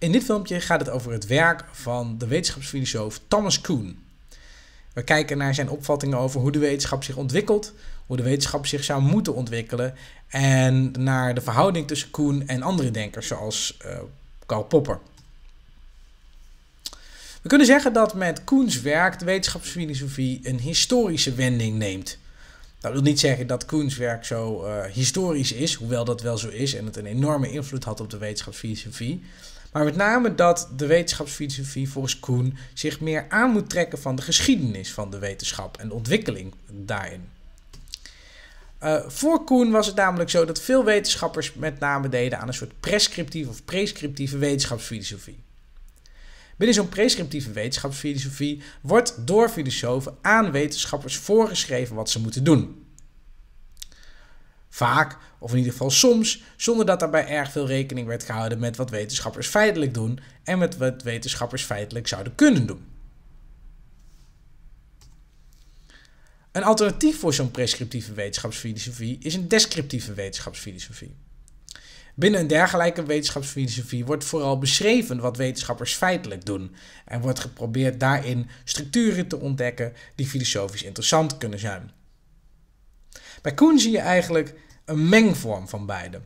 In dit filmpje gaat het over het werk van de wetenschapsfilosoof Thomas Kuhn. We kijken naar zijn opvattingen over hoe de wetenschap zich ontwikkelt, hoe de wetenschap zich zou moeten ontwikkelen en naar de verhouding tussen Kuhn en andere denkers zoals uh, Karl Popper. We kunnen zeggen dat met Kuhns werk de wetenschapsfilosofie een historische wending neemt. Dat wil niet zeggen dat Koens werk zo eh, historisch is, hoewel dat wel zo is en het een enorme invloed had op de wetenschapsfilosofie. Maar met name dat de wetenschapsfilosofie volgens Koen zich meer aan moet trekken van de geschiedenis van de wetenschap en de ontwikkeling daarin. Eh, voor Koen was het namelijk zo dat veel wetenschappers met name deden aan een soort prescriptieve of prescriptieve wetenschapsfilosofie. Binnen zo'n prescriptieve wetenschapsfilosofie wordt door filosofen aan wetenschappers voorgeschreven wat ze moeten doen. Vaak, of in ieder geval soms, zonder dat daarbij erg veel rekening werd gehouden met wat wetenschappers feitelijk doen en met wat wetenschappers feitelijk zouden kunnen doen. Een alternatief voor zo'n prescriptieve wetenschapsfilosofie is een descriptieve wetenschapsfilosofie. Binnen een dergelijke wetenschapsfilosofie wordt vooral beschreven wat wetenschappers feitelijk doen en wordt geprobeerd daarin structuren te ontdekken die filosofisch interessant kunnen zijn. Bij Koen zie je eigenlijk een mengvorm van beide.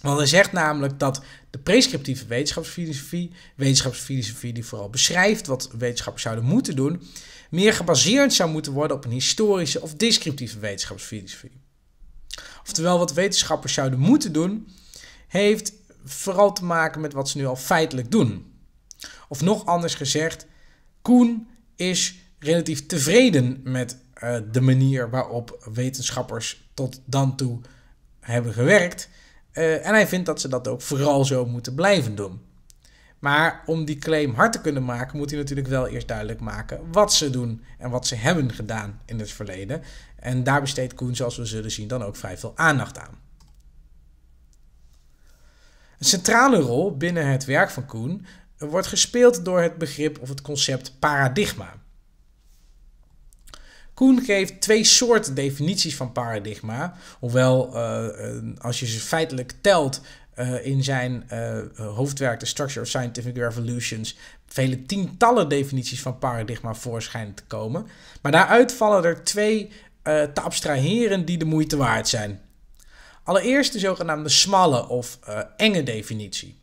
Want hij zegt namelijk dat de prescriptieve wetenschapsfilosofie, wetenschapsfilosofie die vooral beschrijft wat wetenschappers zouden moeten doen, meer gebaseerd zou moeten worden op een historische of descriptieve wetenschapsfilosofie. Oftewel, wat wetenschappers zouden moeten doen, heeft vooral te maken met wat ze nu al feitelijk doen. Of nog anders gezegd, Koen is relatief tevreden met eh, de manier waarop wetenschappers tot dan toe hebben gewerkt. Eh, en hij vindt dat ze dat ook vooral zo moeten blijven doen. Maar om die claim hard te kunnen maken, moet hij natuurlijk wel eerst duidelijk maken wat ze doen en wat ze hebben gedaan in het verleden. En daar besteedt Koen, zoals we zullen zien, dan ook vrij veel aandacht aan. Een centrale rol binnen het werk van Koen wordt gespeeld door het begrip of het concept paradigma. Koen geeft twee soorten definities van paradigma. Hoewel, eh, eh, als je ze feitelijk telt eh, in zijn hoofdwerk The Structure of Scientific Revolutions, vele tientallen definities van paradigma voorschijnen te komen. Maar daaruit vallen er twee te abstraheren die de moeite waard zijn. Allereerst de zogenaamde smalle of enge definitie.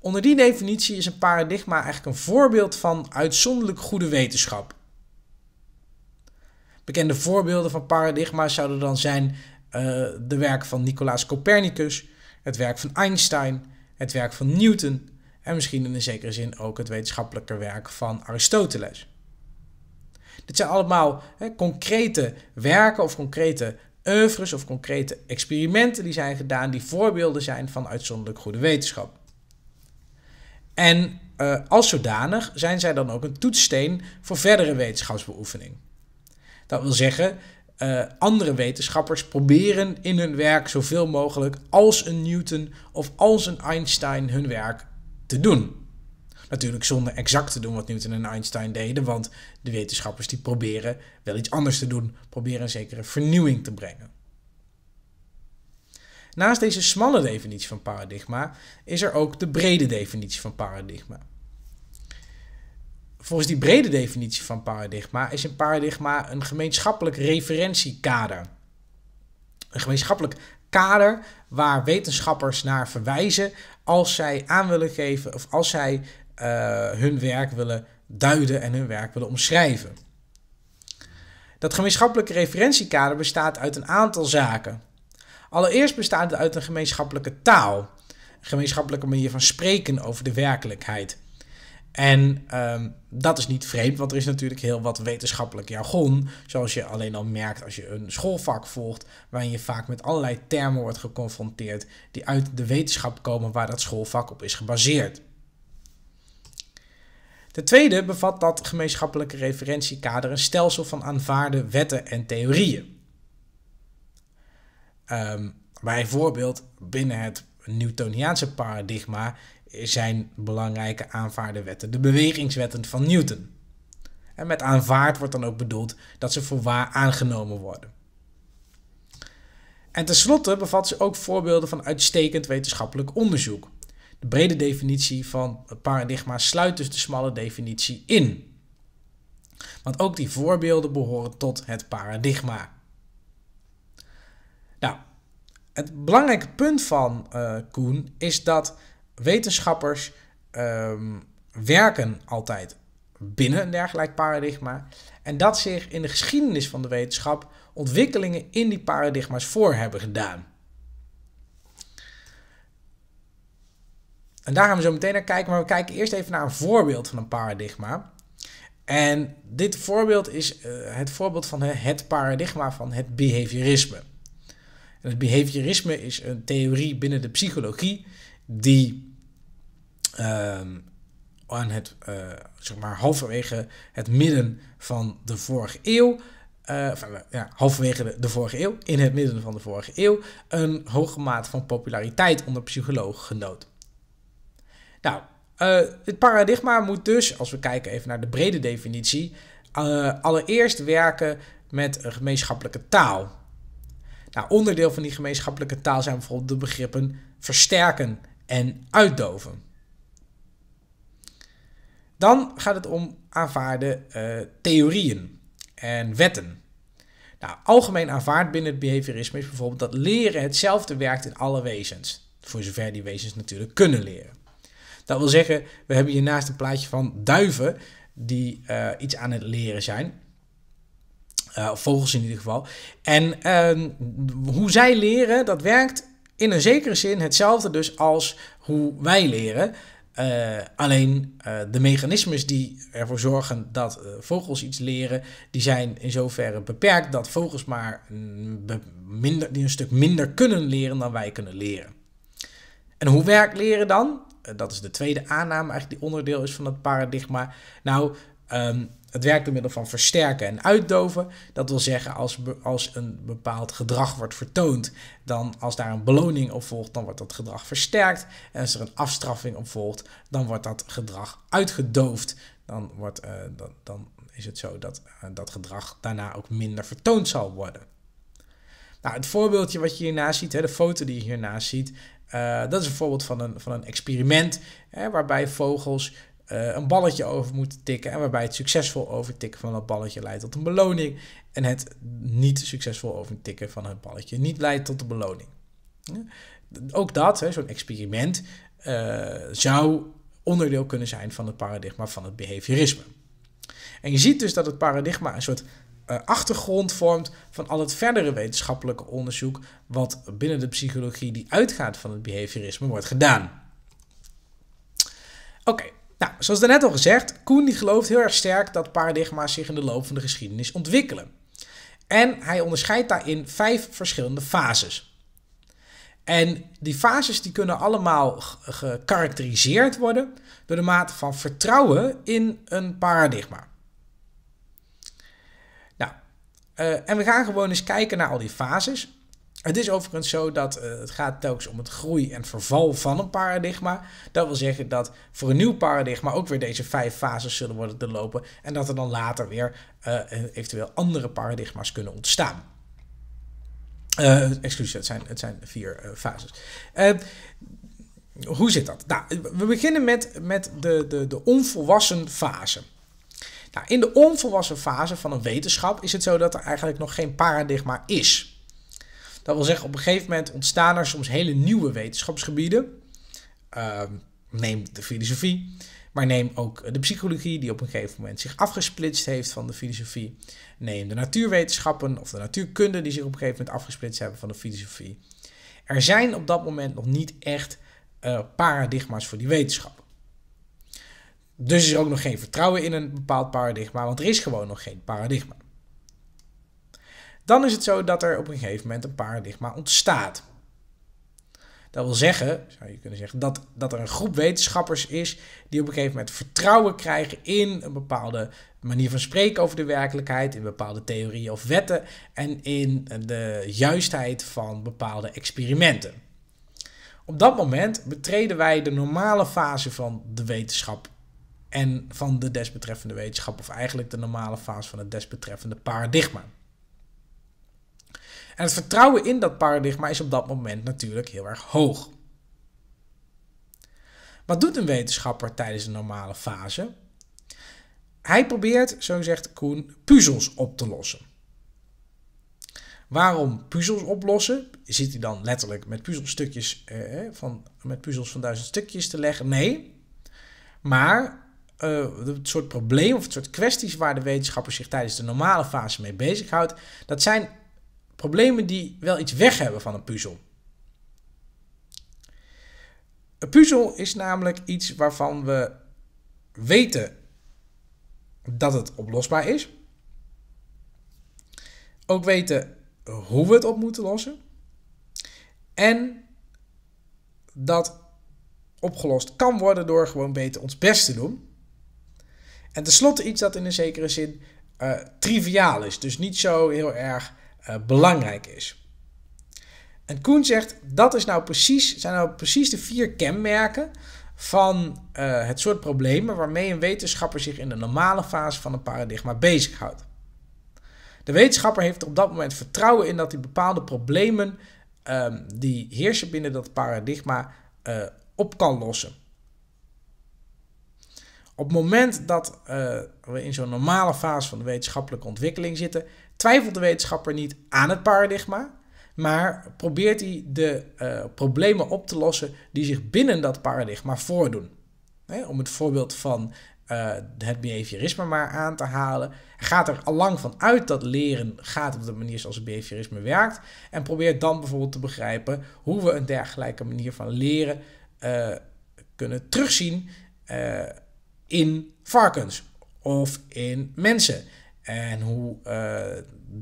onder die definitie is een paradigma eigenlijk een voorbeeld van uitzonderlijk goede wetenschap. Bekende voorbeelden van paradigma's zouden dan zijn eh, de werk van Nicolaas Copernicus, het werk van Einstein, het werk van Newton en misschien in een zekere zin ook het wetenschappelijke werk van Aristoteles. Dit zijn allemaal hè, concrete werken of concrete oeuvres of concrete experimenten die zijn gedaan, die voorbeelden zijn van uitzonderlijk goede wetenschap. En eh, als zodanig zijn zij dan ook een toetssteen voor verdere wetenschapsbeoefening. Dat wil zeggen, eh, andere wetenschappers proberen in hun werk zoveel mogelijk als een Newton of als een Einstein hun werk te doen. Natuurlijk zonder exact te doen wat Newton en Einstein deden, want de wetenschappers die proberen wel iets anders te doen, proberen een zekere vernieuwing te brengen. Naast deze smalle definitie van paradigma is er ook de brede definitie van paradigma volgens die brede definitie van paradigma is een paradigma een gemeenschappelijk referentiekader. Een gemeenschappelijk kader waar wetenschappers naar verwijzen als zij aan willen geven of als zij eh, hun werk willen duiden en hun werk willen omschrijven. Dat gemeenschappelijke referentiekader bestaat uit een aantal zaken. Allereerst bestaat het uit een gemeenschappelijke taal, een gemeenschappelijke manier van spreken over de werkelijkheid. En ehm, dat is niet vreemd, want er is natuurlijk heel wat wetenschappelijk jargon. Zoals je alleen al merkt als je een schoolvak volgt, waarin je vaak met allerlei termen wordt geconfronteerd die uit de wetenschap komen waar dat schoolvak op is gebaseerd. Ten tweede bevat dat gemeenschappelijke referentiekader een stelsel van aanvaarde wetten en theorieën. Ehm, bijvoorbeeld binnen het Newtoniaanse paradigma zijn belangrijke aanvaarde wetten de bewegingswetten van Newton. En met aanvaard wordt dan ook bedoeld dat ze voor waar aangenomen worden. En tenslotte bevat ze ook voorbeelden van uitstekend wetenschappelijk onderzoek. De brede definitie van het paradigma sluit dus de smalle definitie in. Want ook die voorbeelden behoren tot het paradigma. Nou, het belangrijke punt van uh, Koen is dat wetenschappers ehm, werken altijd binnen een dergelijk paradigma. En dat zich in de geschiedenis van de wetenschap ontwikkelingen in die paradigma's voor hebben gedaan. En daar gaan we zo meteen naar kijken, maar we kijken eerst even naar een voorbeeld van een paradigma. En dit voorbeeld is eh, het voorbeeld van het paradigma van het behaviorisme. En het behaviorisme is een theorie binnen de psychologie die ehm, aan het, eh, zeg maar, halverwege het midden van de vorige eeuw. Uh, ja, halverwege de, vorige eeuw, in het midden van de vorige eeuw, een hoge mate van populariteit onder psychologen genoot. Nou, uh, het paradigma moet dus, als we kijken even naar de brede definitie, allereerst werken met een gemeenschappelijke taal. Nou, onderdeel van die gemeenschappelijke taal zijn bijvoorbeeld de begrippen versterken en uitdoven. Dan gaat het om aanvaarde eh, theorieën en wetten. Nou, algemeen aanvaard binnen het behaviorisme is bijvoorbeeld dat leren hetzelfde werkt in alle wezens. Voor zover die wezens natuurlijk kunnen leren. Dat wil zeggen, we hebben hiernaast een plaatje van duiven die eh, iets aan het leren zijn. Uh, vogels in ieder geval. En ehm, hoe zij leren, dat werkt in een zekere zin hetzelfde dus als hoe wij leren. Eh, alleen eh, de mechanismes die ervoor zorgen dat eh, vogels iets leren, die zijn in zoverre beperkt dat vogels maar een, minder, die een stuk minder kunnen leren dan wij kunnen leren. En hoe werkt leren dan? dat is de tweede aanname eigenlijk die onderdeel is van dat paradigma. Nou, ehm, het werkt door middel van versterken en uitdoven. Dat wil zeggen, als, als een bepaald gedrag wordt vertoond, dan als daar een beloning op volgt, dan wordt dat gedrag versterkt. En als er een afstraffing op volgt, dan wordt dat gedrag uitgedoofd. Dan, wordt, eh, dan is het zo dat eh, dat gedrag daarna ook minder vertoond zal worden. Nou, het voorbeeldje wat je hiernaast ziet, hè, de foto die je hiernaast ziet, eh, dat is een voorbeeld van een, van een experiment hè, waarbij vogels eh, een balletje over moeten tikken. En waarbij het succesvol overtikken van dat balletje leidt tot een beloning. En het niet succesvol overtikken van het balletje niet leidt tot de beloning. Ook dat, zo'n experiment, eh, zou onderdeel kunnen zijn van het paradigma van het behaviorisme. En je ziet dus dat het paradigma een soort eh, achtergrond vormt van al het verdere wetenschappelijke onderzoek wat binnen de psychologie die uitgaat van het behaviorisme wordt gedaan. Oké, nou, zoals daarnet al gezegd, Koen die gelooft heel erg sterk dat paradigma's zich in de loop van de geschiedenis ontwikkelen. En hij onderscheidt daarin vijf verschillende fases. En die fases die kunnen allemaal gekarakteriseerd worden door de mate van vertrouwen in een paradigma. Nou, eh, en we gaan gewoon eens kijken naar al die fases. Het is overigens zo dat eh, het gaat telkens om het groei en verval van een paradigma. Dat wil zeggen dat voor een nieuw paradigma ook weer deze vijf fases zullen worden te lopen en dat er dan later weer eh, eventueel andere paradigma's kunnen ontstaan. Uh, eh, excuus, het zijn, het zijn vier fases. hoe zit dat? Nou, we beginnen met, met de, de, de onvolwassen fase. Nou, in de onvolwassen fase van een wetenschap is het zo dat er eigenlijk nog geen paradigma is. Dat wil zeggen, op een gegeven moment ontstaan er soms hele nieuwe wetenschapsgebieden. Ehm, neem de filosofie, maar neem ook de psychologie, die op een gegeven moment zich afgesplitst heeft van de filosofie. Neem de natuurwetenschappen of de natuurkunde, die zich op een gegeven moment afgesplitst hebben van de filosofie. Er zijn op dat moment nog niet echt eh, paradigma's voor die wetenschappen. Dus is er ook nog geen vertrouwen in een bepaald paradigma, want er is gewoon nog geen paradigma dan is het zo dat er op een gegeven moment een paradigma ontstaat. Dat wil zeggen, zou je kunnen zeggen, dat, dat er een groep wetenschappers is die op een gegeven moment vertrouwen krijgen in een bepaalde manier van spreken over de werkelijkheid, in bepaalde theorieën of wetten en in de juistheid van bepaalde experimenten. Op dat moment betreden wij de normale fase van de wetenschap en van de desbetreffende wetenschap, of eigenlijk de normale fase van het desbetreffende paradigma. En het vertrouwen in dat paradigma is op dat moment natuurlijk heel erg hoog. Wat doet een wetenschapper tijdens een normale fase? Hij probeert, zo zegt Koen, puzzels op te lossen. Waarom puzzels oplossen? Zit hij dan letterlijk met puzzelstukjes eh, eh van, met puzzels van duizend stukjes te leggen? Nee. Maar eh, het soort probleem of het soort kwesties waar de wetenschapper zich tijdens de normale fase mee bezighoudt, dat zijn Problemen die wel iets weg hebben van een puzzel. Een puzzel is namelijk iets waarvan we weten dat het oplosbaar is. Ook weten hoe we het op moeten lossen. En dat opgelost kan worden door gewoon beter ons best te doen. En tenslotte iets dat in een zekere zin eh, triviaal is. Dus niet zo heel erg eh, belangrijk is. En Koen zegt, dat is nou precies, zijn nou precies de vier kenmerken van eh, het soort problemen waarmee een wetenschapper zich in de normale fase van een paradigma bezighoudt. De wetenschapper heeft op dat moment vertrouwen in dat hij bepaalde problemen ehm, die heersen binnen dat paradigma eh, op kan lossen. Op het moment dat we in zo'n normale fase van de wetenschappelijke ontwikkeling zitten, twijfelt de wetenschapper niet aan het paradigma, maar probeert hij de eh, problemen op te lossen die zich binnen dat paradigma voordoen. om het voorbeeld van eh, het behaviorisme maar aan te halen. gaat er allang van uit dat leren gaat op de manier zoals het behaviorisme werkt. En probeert dan bijvoorbeeld te begrijpen hoe we een dergelijke manier van leren eh, kunnen terugzien in varkens of in mensen. En hoe eh,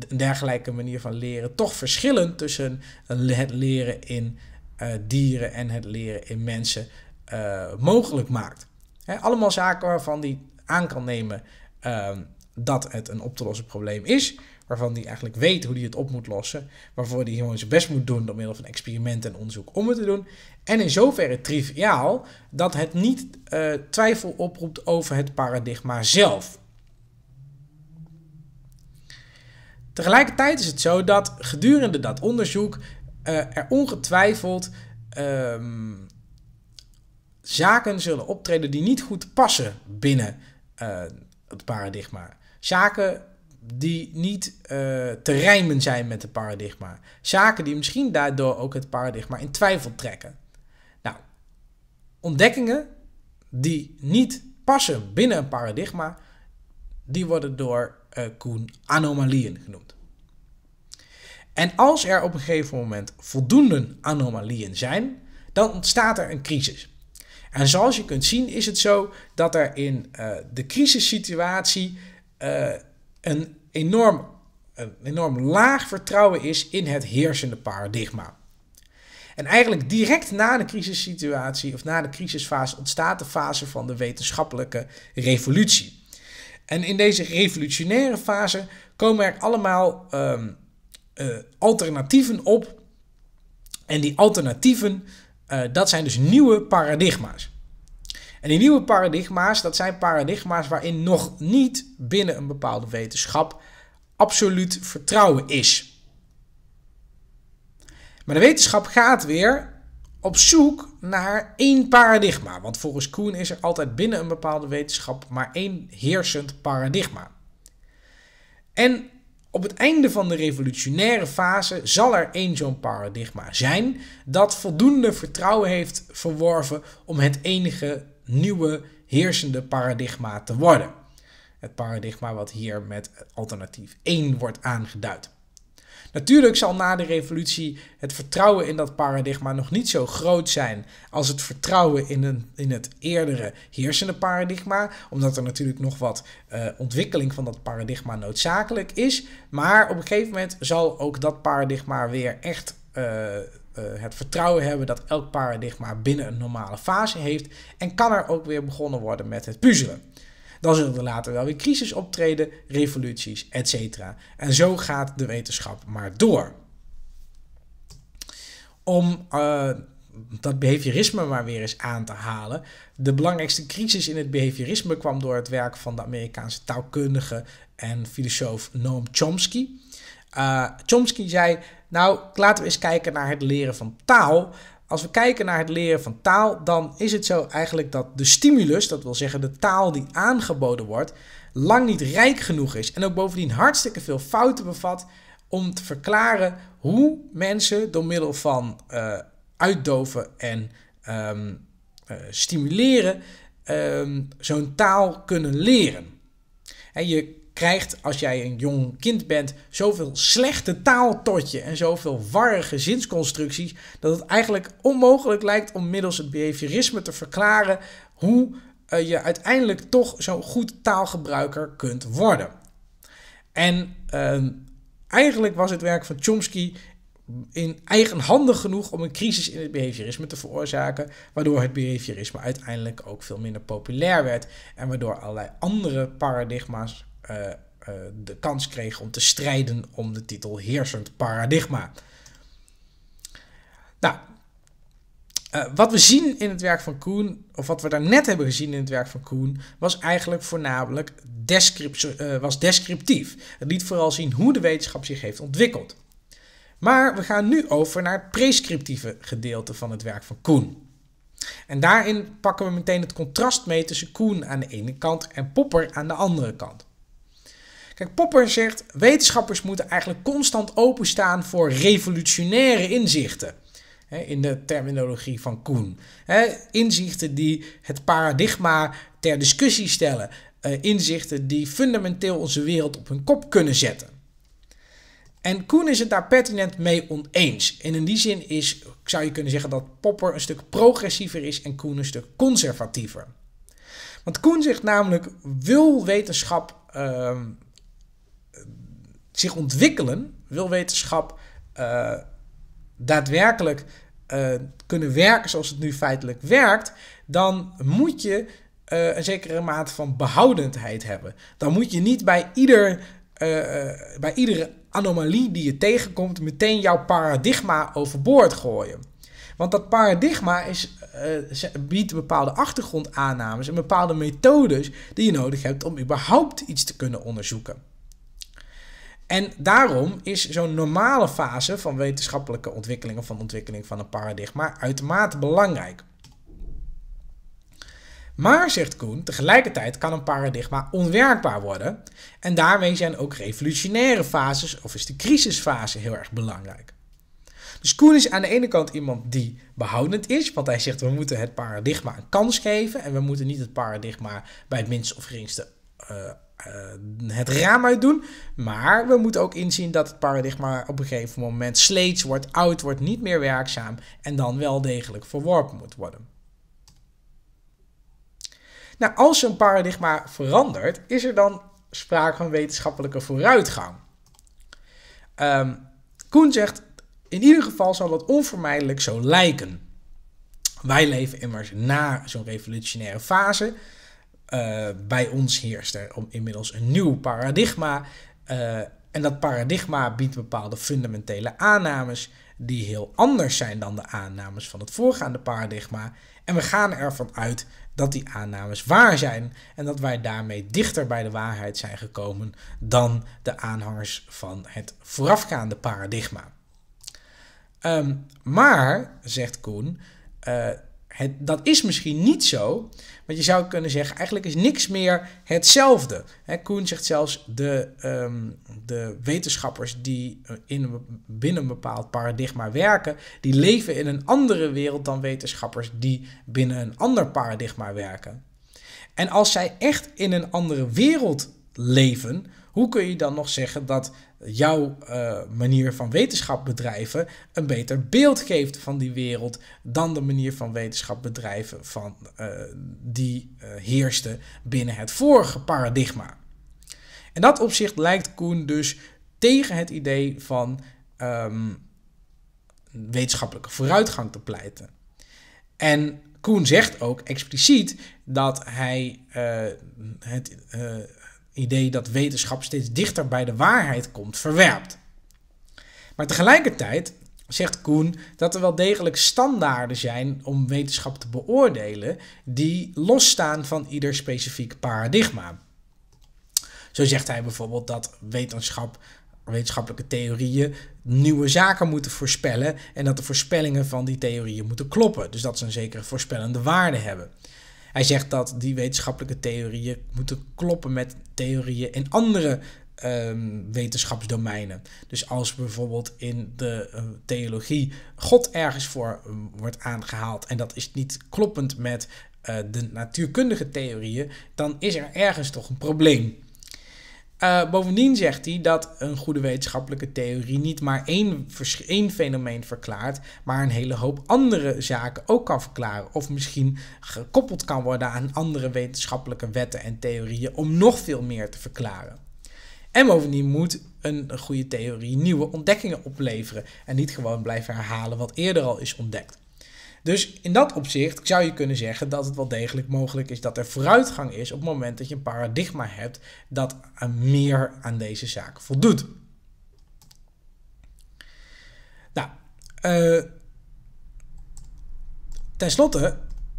een dergelijke manier van leren toch verschillend tussen het leren in eh, dieren en het leren in mensen eh, mogelijk maakt. allemaal zaken waarvan die aan kan nemen ehm, dat het een op te lossen probleem is. Waarvan hij eigenlijk weet hoe hij het op moet lossen. Waarvoor hij gewoon zijn best moet doen door middel van experimenten en onderzoek om het te doen. En in zoverre triviaal dat het niet twijfel oproept over het paradigma zelf. Tegelijkertijd is het zo dat gedurende dat onderzoek eh, er ongetwijfeld ehm, zaken zullen optreden die niet goed passen binnen eh, het paradigma. Zaken die niet uh, te rijmen zijn met het paradigma. Zaken die misschien daardoor ook het paradigma in twijfel trekken. Nou, ontdekkingen die niet passen binnen een paradigma, die worden door uh, Koen anomalieën genoemd. En als er op een gegeven moment voldoende anomalieën zijn, dan ontstaat er een crisis. En zoals je kunt zien is het zo dat er in eh, de crisissituatie uh, een, enorm, een enorm laag vertrouwen is in het heersende paradigma. En eigenlijk direct na de crisissituatie of na de crisisfase ontstaat de fase van de wetenschappelijke revolutie. En in deze revolutionaire fase komen er allemaal ehm, eh, alternatieven op. En die alternatieven, eh, dat zijn dus nieuwe paradigma's. En die nieuwe paradigma's, dat zijn paradigma's waarin nog niet binnen een bepaalde wetenschap absoluut vertrouwen is. Maar de wetenschap gaat weer op zoek naar één paradigma. Want volgens Koen is er altijd binnen een bepaalde wetenschap maar één heersend paradigma. En op het einde van de revolutionaire fase zal er één zo'n paradigma zijn dat voldoende vertrouwen heeft verworven om het enige nieuwe heersende paradigma te worden. Het paradigma wat hier met alternatief 1 wordt aangeduid. Natuurlijk zal na de revolutie het vertrouwen in dat paradigma nog niet zo groot zijn als het vertrouwen in, een, in het eerdere heersende paradigma, omdat er natuurlijk nog wat eh, ontwikkeling van dat paradigma noodzakelijk is. Maar op een gegeven moment zal ook dat paradigma weer echt eh, eh, het vertrouwen hebben dat elk paradigma binnen een normale fase heeft en kan er ook weer begonnen worden met het puzzelen. Dan zullen er later wel weer crisis optreden, revoluties, etc. En zo gaat de wetenschap maar door. Om eh, dat behaviorisme maar weer eens aan te halen. De belangrijkste crisis in het behaviorisme kwam door het werk van de Amerikaanse taalkundige en filosoof Noam Chomsky. Eh, Chomsky zei: Nou, laten we eens kijken naar het leren van taal als we kijken naar het leren van taal, dan is het zo eigenlijk dat de stimulus, dat wil zeggen de taal die aangeboden wordt, lang niet rijk genoeg is. En ook bovendien hartstikke veel fouten bevat om te verklaren hoe mensen door middel van eh, uitdoven en ehm, eh, stimuleren ehm, zo'n taal kunnen leren. En je krijgt als jij een jong kind bent zoveel slechte taal tot je en zoveel warrige zinsconstructies dat het eigenlijk onmogelijk lijkt om middels het behaviorisme te verklaren hoe eh, je uiteindelijk toch zo'n goed taalgebruiker kunt worden. En ehm, eigenlijk was het werk van Chomsky in eigenhandig genoeg om een crisis in het behaviorisme te veroorzaken, waardoor het behaviorisme uiteindelijk ook veel minder populair werd en waardoor allerlei andere paradigma's eh, eh, de kans kreeg om te strijden om de titel Heersend Paradigma. Nou, eh, wat we zien in het werk van Koen, of wat we daarnet hebben gezien in het werk van Koen, was eigenlijk voornamelijk was descriptief. Het liet vooral zien hoe de wetenschap zich heeft ontwikkeld. Maar we gaan nu over naar het prescriptieve gedeelte van het werk van Koen. En daarin pakken we meteen het contrast mee tussen Koen aan de ene kant en Popper aan de andere kant. Kijk, Popper zegt: wetenschappers moeten eigenlijk constant openstaan voor revolutionaire inzichten. In de terminologie van Koen. Inzichten die het paradigma ter discussie stellen. Eh, inzichten die fundamenteel onze wereld op hun kop kunnen zetten. En Koen is het daar pertinent mee oneens. En in die zin is, zou je kunnen zeggen dat Popper een stuk progressiever is en Koen een stuk conservatiever. Want Koen zegt namelijk: wil wetenschap ehm, zich ontwikkelen, wil wetenschap eh, daadwerkelijk eh, kunnen werken zoals het nu feitelijk werkt, dan moet je eh, een zekere mate van behoudendheid hebben. Dan moet je niet bij, ieder, bij iedere anomalie die je tegenkomt meteen jouw paradigma overboord gooien. Want dat paradigma is, biedt bepaalde achtergrondaannames en bepaalde methodes die je nodig hebt om überhaupt iets te kunnen onderzoeken. En daarom is zo'n normale fase van wetenschappelijke ontwikkeling of van ontwikkeling van een paradigma uitermate belangrijk. Maar, zegt Koen, tegelijkertijd kan een paradigma onwerkbaar worden. En daarmee zijn ook revolutionaire fases, of is de crisisfase, heel erg belangrijk. Dus Koen is aan de ene kant iemand die behoudend is, want hij zegt we moeten het paradigma een kans geven en we moeten niet het paradigma bij het minst of geringste eh, eh, het raam uit doen. Maar we moeten ook inzien dat het paradigma op een gegeven moment sleets wordt, oud wordt, niet meer werkzaam en dan wel degelijk verworpen moet worden. Nou, als een paradigma verandert, is er dan sprake van wetenschappelijke vooruitgang. Ehm, Koen zegt, in ieder geval zal dat onvermijdelijk zo lijken. Wij leven immers na zo'n revolutionaire fase eh, bij ons heerst er om, inmiddels een nieuw paradigma. Eh, en dat paradigma biedt bepaalde fundamentele aannames die heel anders zijn dan de aannames van het voorgaande paradigma. En we gaan ervan uit dat die aannames waar zijn en dat wij daarmee dichter bij de waarheid zijn gekomen dan de aanhangers van het voorafgaande paradigma. Ehm, maar, zegt Koen, eh, dat is misschien niet zo, want je zou kunnen zeggen, eigenlijk is niks meer hetzelfde. He, Koen zegt zelfs, de, ehm, de wetenschappers die eh, in, binnen een bepaald paradigma werken, die leven in een andere wereld dan wetenschappers die binnen een ander paradigma werken. En als zij echt in een andere wereld leven, hoe kun je dan nog zeggen dat jouw eh, manier van wetenschap bedrijven een beter beeld geeft van die wereld dan de manier van wetenschap bedrijven van, eh, die eh, heerste binnen het vorige paradigma? In dat opzicht lijkt Koen dus tegen het idee van ehm, wetenschappelijke vooruitgang te pleiten. En Koen zegt ook expliciet dat hij het, idee dat wetenschap steeds dichter bij de waarheid komt verwerpt. Maar tegelijkertijd zegt Koen dat er wel degelijk standaarden zijn om wetenschap te beoordelen die losstaan van ieder specifiek paradigma. Zo zegt hij bijvoorbeeld dat wetenschap, wetenschappelijke theorieën nieuwe zaken moeten voorspellen en dat de voorspellingen van die theorieën moeten kloppen. Dus dat ze een zekere voorspellende waarde hebben. Hij zegt dat die wetenschappelijke theorieën moeten kloppen met theorieën in andere um, wetenschapsdomeinen. Dus als bijvoorbeeld in de eh, theologie God ergens voor ehm, wordt aangehaald en dat is niet kloppend met eh, de natuurkundige theorieën, dan is er ergens toch een probleem. Eh, bovendien zegt hij dat een goede wetenschappelijke theorie niet maar één, één, fenomeen verklaart, maar een hele hoop andere zaken ook kan verklaren. Of misschien gekoppeld kan worden aan andere wetenschappelijke wetten en theorieën om nog veel meer te verklaren. En bovendien moet een goede theorie nieuwe ontdekkingen opleveren en niet gewoon blijven herhalen wat eerder al is ontdekt. Dus in dat opzicht zou je kunnen zeggen dat het wel degelijk mogelijk is dat er vooruitgang is op het moment dat je een paradigma hebt dat meer aan deze zaak voldoet. Nou, uh, ten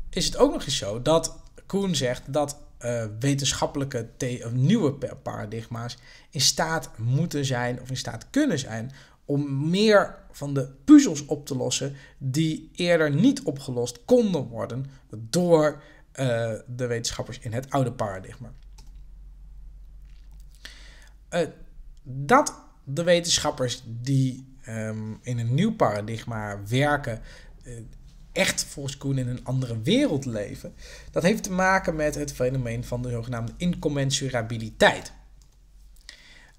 is het ook nog eens zo dat Koen zegt dat eh, wetenschappelijke nieuwe paradigma's in staat moeten zijn of in staat kunnen zijn om meer van de puzzels op te lossen die eerder niet opgelost konden worden door eh, de wetenschappers in het oude paradigma. Eh, dat de wetenschappers die ehm, in een nieuw paradigma werken, eh, echt volgens Koen in een andere wereld leven, dat heeft te maken met het fenomeen van de zogenaamde incommensurabiliteit.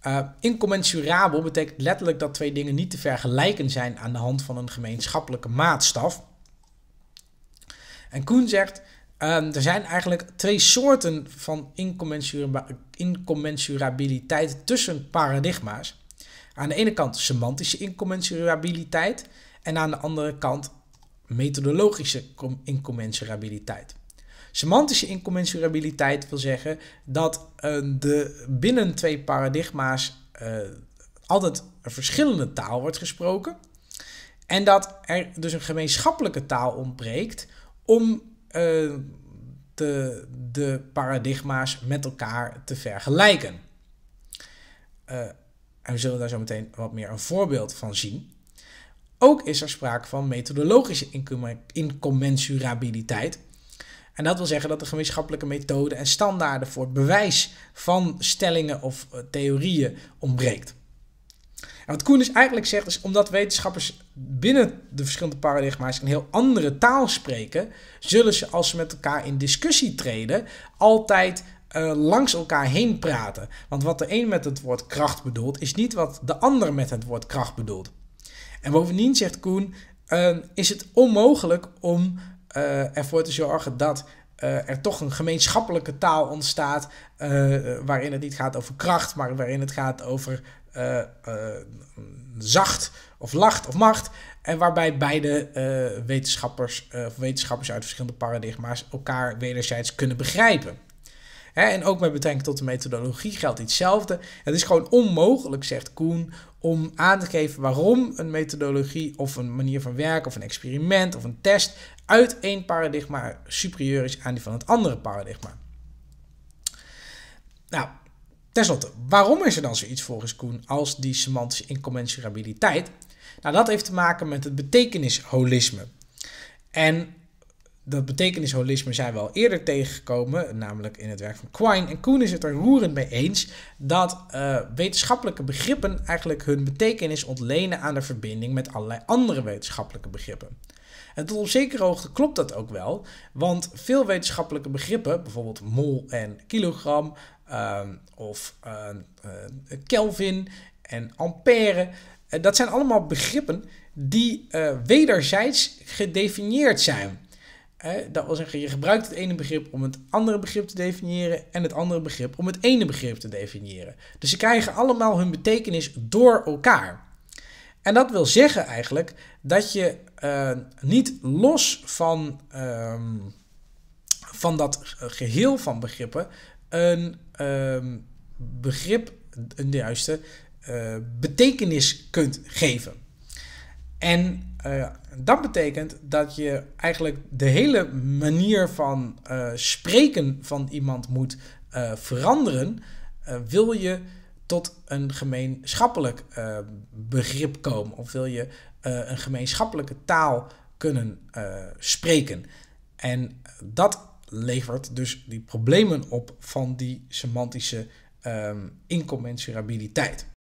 Eh, incommensurabel betekent letterlijk dat twee dingen niet te vergelijken zijn aan de hand van een gemeenschappelijke maatstaf. En Koen zegt, uh, er zijn eigenlijk twee soorten van incommensurabiliteit tussen paradigma's. Aan de ene kant semantische incommensurabiliteit en aan de andere kant methodologische incommensurabiliteit. Semantische incommensurabiliteit wil zeggen dat eh, de binnen twee paradigma's eh, altijd een verschillende taal wordt gesproken. En dat er dus een gemeenschappelijke taal ontbreekt om eh, de, de paradigma's met elkaar te vergelijken. en we zullen daar zo meteen wat meer een voorbeeld van zien. Ook is er sprake van methodologische incommensurabiliteit. En dat wil zeggen dat de gemeenschappelijke methoden en standaarden voor het bewijs van stellingen of eh, theorieën ontbreekt. En wat Koen dus eigenlijk zegt is, omdat wetenschappers binnen de verschillende paradigma's een heel andere taal spreken, zullen ze als ze met elkaar in discussie treden, altijd eh, langs elkaar heen praten. Want wat de een met het woord kracht bedoelt, is niet wat de ander met het woord kracht bedoelt. En bovendien, zegt Koen, eh, is het onmogelijk om eh, ervoor te dus zorgen dat uh, eh, er toch een gemeenschappelijke taal ontstaat. Eh, waarin het niet gaat over kracht, maar waarin het gaat over zacht of lacht of macht. En waarbij beide wetenschappers, of wetenschappers uit verschillende paradigma's elkaar wederzijds kunnen begrijpen en ook met betrekking tot de methodologie geldt hetzelfde. Het is gewoon onmogelijk, zegt Koen, om aan te geven waarom een methodologie of een manier van werken of een experiment of een test uit één paradigma superieur is aan die van het andere paradigma. Nou, tenslotte, waarom is er dan zoiets volgens Koen als die semantische incommensurabiliteit? Nou, dat heeft te maken met het betekenisholisme. En dat betekenisholisme zijn we al eerder tegengekomen, namelijk in het werk van Quine. En Koen is het er roerend mee eens dat eh, wetenschappelijke begrippen eigenlijk hun betekenis ontlenen aan de verbinding met allerlei andere wetenschappelijke begrippen. En tot op zekere hoogte klopt dat ook wel, want veel wetenschappelijke begrippen, bijvoorbeeld mol en kilogram, ehm, of ehm, eh, Kelvin en ampère, eh, dat zijn allemaal begrippen die wederzijds gedefinieerd zijn dat wil zeggen, je gebruikt het ene begrip om het andere begrip te definiëren en het andere begrip om het ene begrip te definiëren. Dus ze krijgen allemaal hun betekenis door elkaar. En dat wil zeggen eigenlijk dat je eh, niet los van, ehm, van dat geheel van begrippen een ehm, begrip, een juiste eh, betekenis kunt geven. En eh, dat betekent dat je eigenlijk de hele manier van eh, spreken van iemand moet eh, veranderen. wil je tot een gemeenschappelijk begrip komen? Of wil je een gemeenschappelijke taal kunnen spreken? En dat levert dus die problemen op van die semantische ehm, incommensurabiliteit.